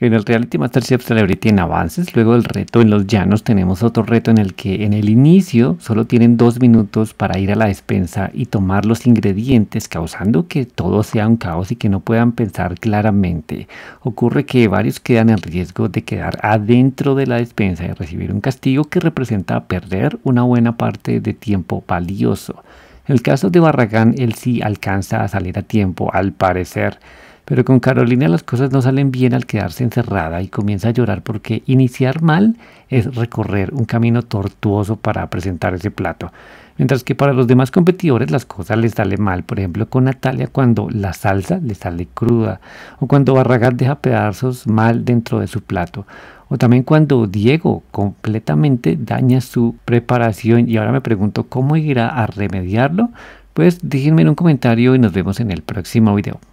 En el reality MasterChef Celebrity en avances, luego del reto en los llanos, tenemos otro reto en el que en el inicio solo tienen dos minutos para ir a la despensa y tomar los ingredientes, causando que todo sea un caos y que no puedan pensar claramente. Ocurre que varios quedan en riesgo de quedar adentro de la despensa y recibir un castigo que representa perder una buena parte de tiempo valioso. En el caso de Barragán, él sí alcanza a salir a tiempo, al parecer. Pero con Carolina las cosas no salen bien al quedarse encerrada y comienza a llorar porque iniciar mal es recorrer un camino tortuoso para presentar ese plato. Mientras que para los demás competidores las cosas les sale mal. Por ejemplo, con Natalia cuando la salsa le sale cruda o cuando Barragán deja pedazos mal dentro de su plato o también cuando Diego completamente daña su preparación y ahora me pregunto cómo irá a remediarlo, pues déjenme en un comentario y nos vemos en el próximo video.